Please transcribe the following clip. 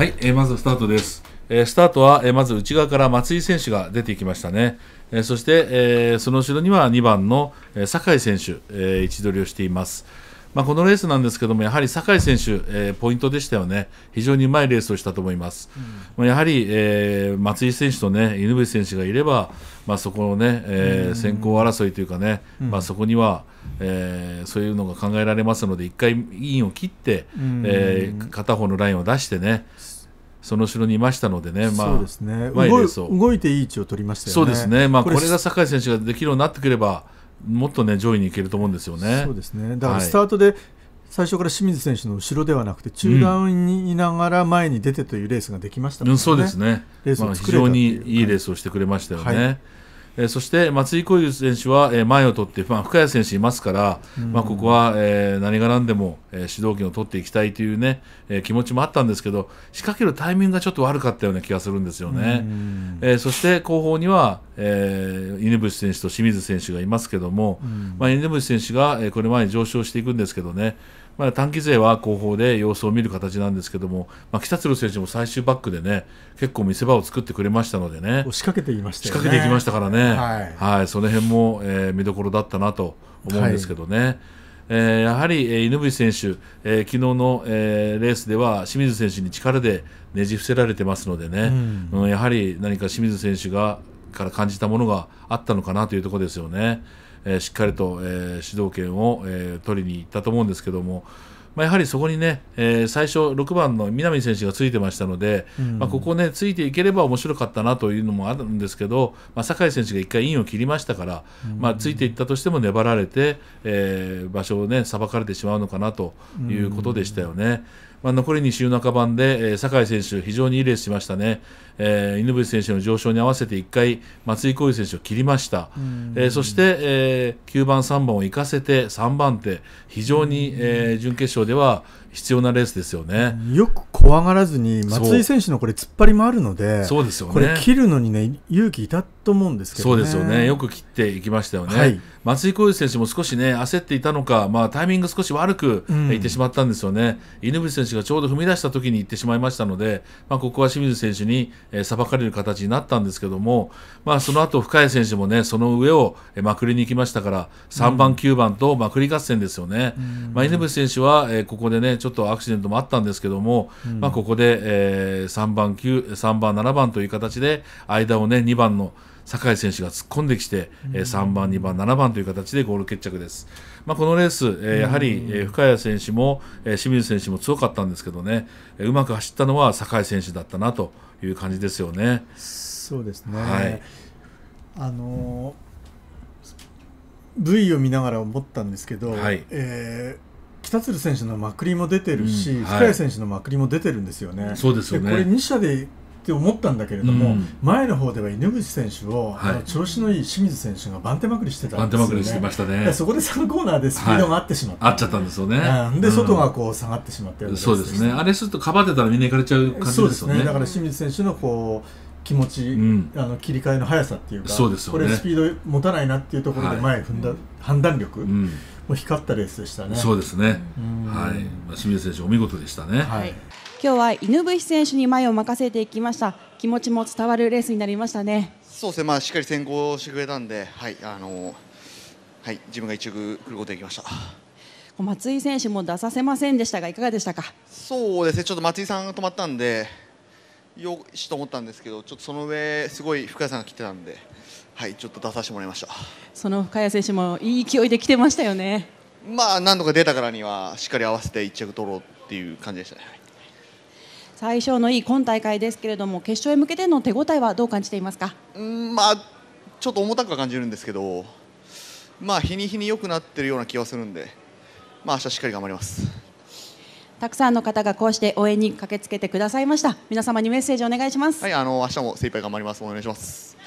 はい、えー、まずスタートです。えー、スタートは、えー、まず内側から松井選手が出てきましたね。えー、そして、えー、その後ろには2番の、えー、酒井選手、えー、位置取りをしています。まあ、このレースなんですけども、やはり酒井選手、えー、ポイントでしたよね、非常にうまいレースをしたと思います、うん、やはり、えー、松井選手と、ね、犬伏選手がいれば、まあ、そこのね、ねえー、先行争いというかね、うん、まあ、そこには、えー、そういうのが考えられますので、一回、インを切って、うん、えー、片方のラインを出してね、その後ろにいましたのでね、まあ、そうですね動いていい位置を取りましたよね。そうですね、まあ、これが酒井選手ができるようになってくれば、もっと、ね、上位にいけると思うんですよね。そうですねだからスタートで、最初から清水選手の後ろではなくて中段にいながら前に出てというレースができました、ねうん、そうですね、まあ、非常にいいレースをしてくれましたよね。はいえー、そして松井浩遊選手は、え前を取って、まあ、深谷選手いますから、うん、まあ、ここは、え何が何でも、え主導権を取っていきたいというね、えー、気持ちもあったんですけど仕掛けるタイミングがちょっと悪かったような気がするんですよね、うん、えー、そして後方には、えー、犬伏選手と清水選手がいますけども、うん、まあ、犬伏選手が、えこれ前に上昇していくんですけどねまあ、短期勢は後方で様子を見る形なんですけども、まあ、北鶴選手も最終バックでね結構見せ場を作ってくれましたのでね仕掛けていました、ね、仕掛けていきましたからね、はい、はい、その辺も、えー、見どころだったなと思うんですけどね。はいえー、やはり、えー、犬伏選手、えー、昨日の、えー、レースでは清水選手に力でねじ伏せられてますのでね、うん、うん、やはり何か清水選手がから感じたものがあったのかなというところですよね。えー、しっかりと、えー、導権を、えー、取りに行ったと思うんですけども、まあ、やはりそこにね、えー、最初6番の南選手がついてましたので、うん、まあ、ここねついていければ面白かったなというのもあるんですけど、まあ、酒井選手が1回インを切りましたから、うん、まあ、ついていったとしても粘られて、えー、場所をねさばかれてしまうのかなということでしたよね。うんまあ、残り2週半ばで、えー、酒井選手、非常にいいレースしましたね、えー、犬渕選手の上昇に合わせて1回、松井浩選手を切りました、えー、そして、えー、9番、3番を生かせて3番手、非常に、えー、準決勝では、必要なレースですよね。よく怖がらずに、松井選手のこれ、突っ張りもあるので、そうですよねこれ、切るのにね、勇気いたと思うんですけど、ね、そうですよね、よく切っていきましたよね、はい、松井浩二選手も少しね、焦っていたのか、まあ、タイミング少し悪くいってしまったんですよね、うん、犬渕選手がちょうど踏み出した時にいってしまいましたので、まあ、ここは清水選手に裁えかれる形になったんですけども、まあ、その後深谷選手もね、その上をまくりに行きましたから、3番、9番とまくり合戦ですよね。うん、まあ、犬渕選手は、えここでねちょっとアクシデントもあったんですけども、うん、まあ、ここで、えー、3番9、3番、7番という形で、間をね、2番の酒井選手が突っ込んできて、うん、えー、3番、2番、7番という形でゴール決着です。まあ、このレース、えー、やはり、えー、深谷選手も、えー、清水選手も強かったんですけどね、えー、うまく走ったのは酒井選手だったなという感じですよね。そうですね、はい、あのー V を見ながら思ったんですけど、はい、えー北鶴選手のまくりも出てるし、うんはい、深谷選手のまくりも出てるんですよね。そうですよねこれ2社でって思ったんだけれども、うん、前の方では犬口選手を、はい、あの調子のいい清水選手が番手まくりしてたんですよ、ね、番手まくりしてましたねそこで3コーナーでスピードが合ってしまった、はい、合っちゃったんですよね、うん、で、外がこう下がってしまったようそうですねあれするとかばってたらみんな行かれちゃう感じですよねそうですねだから清水選手のこう気持ち、うん、あの切り替えの速さっていうかそうですよ、ね、これスピード持たないなっていうところで前踏んだ、はい、判断力、う光ったレースでしたね。そうですね。はい、清水選手お見事でしたね。はい。今日は犬伏選手に前を任せていきました。気持ちも伝わるレースになりましたね。そうですね。まあしっかり先行してくれたんで、はい、あのはい、自分が一着来ることできました。松井選手も出させませんでしたがいかがでしたか。そうですね。ちょっと松井さんが止まったんで。よしと思ったんですけどちょっとその上すごい深谷さんが来てたんではいちょっと出させてもらいましたその深谷選手もいい勢いで来てましたよねまあ何度か出たからにはしっかり合わせて1着取ろうっていう感じでしたね最初のいい今大会ですけれども決勝へ向けての手応えはどう感じていますかうんまあちょっと重たくは感じるんですけどまあ日に日に良くなってるような気がするんでまあ明日しっかり頑張りますたくさんの方がこうして応援に駆けつけてくださいました皆様にメッセージお願いしますはいあの明日も精一杯頑張りますお願いします